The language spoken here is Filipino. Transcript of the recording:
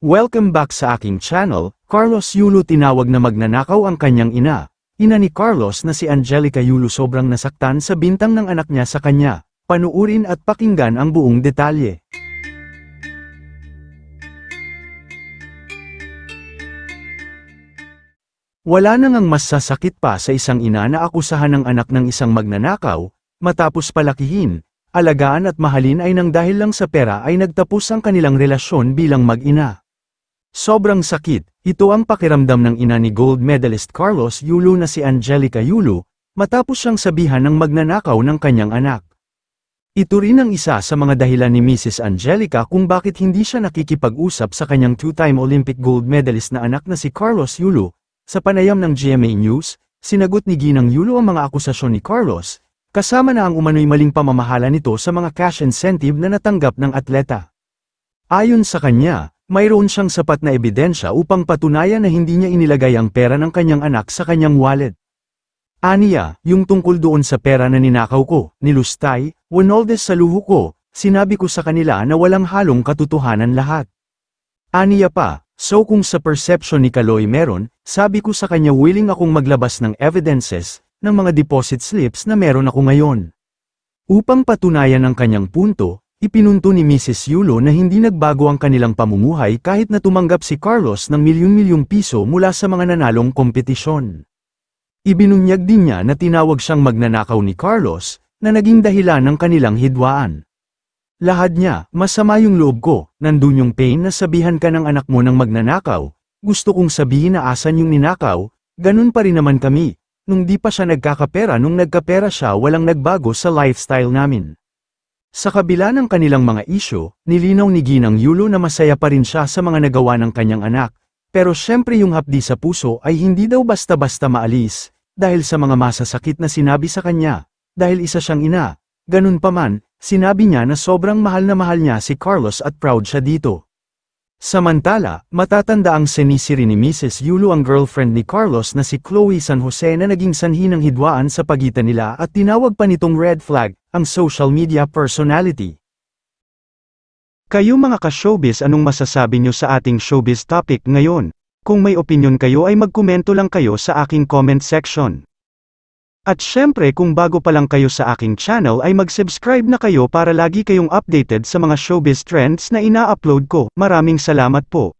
Welcome back sa aking channel, Carlos Yulo tinawag na magnanakaw ang kanyang ina. Ina ni Carlos na si Angelica Yulo sobrang nasaktan sa bintang ng anak niya sa kanya. Panuurin at pakinggan ang buong detalye. Wala nang ang mas sasakit pa sa isang ina na akusahan ng anak ng isang magnanakaw, matapos palakihin, alagaan at mahalin ay nang dahil lang sa pera ay nagtapos ang kanilang relasyon bilang mag-ina. Sobrang sakit, ito ang pakiramdam ng ina ni gold medalist Carlos Yulo na si Angelica Yulo, matapos siyang sabihan ng magnanakaw ng kanyang anak. Ito rin ang isa sa mga dahilan ni Mrs. Angelica kung bakit hindi siya nakikipag-usap sa kanyang two-time Olympic gold medalist na anak na si Carlos Yulo. Sa panayam ng GMA News, sinagot ni Ginang Yulo ang mga akusasyon ni Carlos, kasama na ang umano'y maling pamamahala nito sa mga cash incentive na natanggap ng atleta. Ayon sa kanya, mayroon siyang sapat na ebidensya upang patunayan na hindi niya inilagay ang pera ng kanyang anak sa kanyang wallet. Aniya, yung tungkol doon sa pera na ninakaw ko, nilustay, Winoldes sa luho ko, sinabi ko sa kanila na walang halong katotohanan lahat. Aniya pa, so kung sa perception ni Kaloy meron, sabi ko sa kanya willing akong maglabas ng evidences, ng mga deposit slips na meron ako ngayon. Upang patunayan ang kanyang punto, Ipinunto ni Mrs. Yulo na hindi nagbago ang kanilang pamumuhay kahit na tumanggap si Carlos ng milyon-milyong piso mula sa mga nanalong kompetisyon. Ibinunyag din niya na tinawag siyang magnanakaw ni Carlos na naging dahilan ng kanilang hidwaan. Lahad niya, masama yung loob ko, nandun yung pain na sabihan ka ng anak mo ng magnanakaw, gusto kong sabihin na asan yung ninakaw, ganun pa rin naman kami, nung di pa siya nagkakapera nung nagkapera siya walang nagbago sa lifestyle namin. Sa kabila ng kanilang mga isyo, nilinaw ni Ginang Yulo na masaya pa rin siya sa mga nagawa ng kanyang anak, pero syempre yung hapdi sa puso ay hindi daw basta-basta maalis, dahil sa mga masasakit na sinabi sa kanya, dahil isa siyang ina. Ganun pa man, sinabi niya na sobrang mahal na mahal niya si Carlos at proud siya dito. Samantala, matatanda ang senisiri ni Mrs. Yulo ang girlfriend ni Carlos na si Chloe San Jose na naging sanhi ng hidwaan sa pagitan nila at tinawag pa nitong red flag, ang social media personality. Kayo mga ka-showbiz anong masasabi nyo sa ating showbiz topic ngayon? Kung may opinion kayo ay magkomento lang kayo sa aking comment section. At syempre kung bago pa lang kayo sa aking channel ay mag-subscribe na kayo para lagi kayong updated sa mga showbiz trends na ina-upload ko. Maraming salamat po.